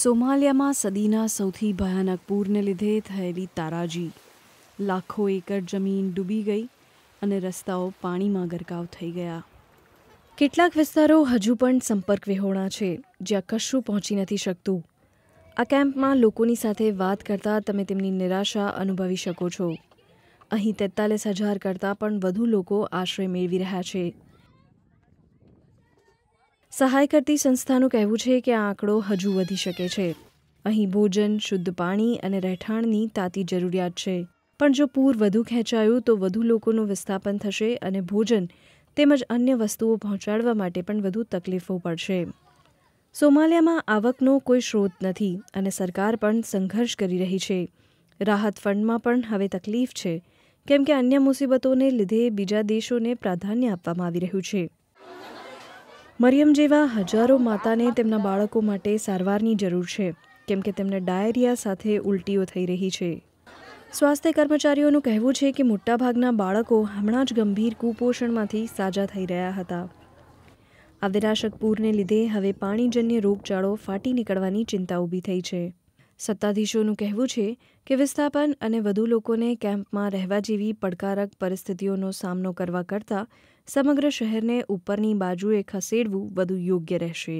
સોમાલિયામાં સદીના સૌથી ભયાનક પૂરને લીધે થયેલી તારાજી લાખો એકર જમીન ડૂબી ગઈ અને રસ્તાઓ પાણીમાં ગરકાવ થઈ ગયા કેટલાક વિસ્તારો હજુ પણ સંપર્ક વિહોણા છે જ્યાં કશું પહોંચી નથી શકતું આ કેમ્પમાં લોકોની સાથે વાત કરતાં તમે તેમની નિરાશા અનુભવી શકો છો અહીં તેતાલીસ હજાર કરતાં પણ વધુ લોકો આશ્રય મેળવી રહ્યા છે સહાય કરતી સંસ્થાનું કહેવું છે કે આ આંકડો હજુ વધી શકે છે અહીં ભોજન શુદ્ધ પાણી અને રહેઠાણની તાતી જરૂરિયાત છે પણ જો પૂર વધુ ખેંચાયું તો વધુ લોકોનું વિસ્થાપન થશે અને ભોજન તેમજ અન્ય વસ્તુઓ પહોંચાડવા માટે પણ વધુ તકલીફો પડશે સોમાલિયામાં આવકનો કોઈ સ્રોત નથી અને સરકાર પણ સંઘર્ષ કરી રહી છે રાહત ફંડમાં પણ હવે તકલીફ છે કેમ કે અન્ય મુસીબતોને લીધે બીજા દેશોને પ્રાધાન્ય આપવામાં આવી રહ્યું છે મરિયમ જેવા હજારો માતાને તેમના બાળકો માટે સારવારની જરૂર છે કેમ કે તેમને ડાયરિયા સાથે ઉલટીઓ થઈ રહી છે સ્વાસ્થ્ય કર્મચારીઓનું કહેવું છે કે મોટાભાગના બાળકો હમણાં જ ગંભીર કુપોષણમાંથી સાજા થઈ રહ્યા હતા આ વિનાશક પૂરને લીધે હવે પાણીજન્ય રોગચાળો ફાટી નીકળવાની ચિંતા ઊભી થઈ છે સત્તાધીશોનું કહેવું છે કે વિસ્થાપન અને વધુ લોકોને કેમ્પમાં રહેવા જેવી પડકારક પરિસ્થિતિઓનો સામનો કરવા કરતાં સમગ્ર શહેરને ઉપરની બાજુએ ખસેડવું વધુ યોગ્ય રહેશે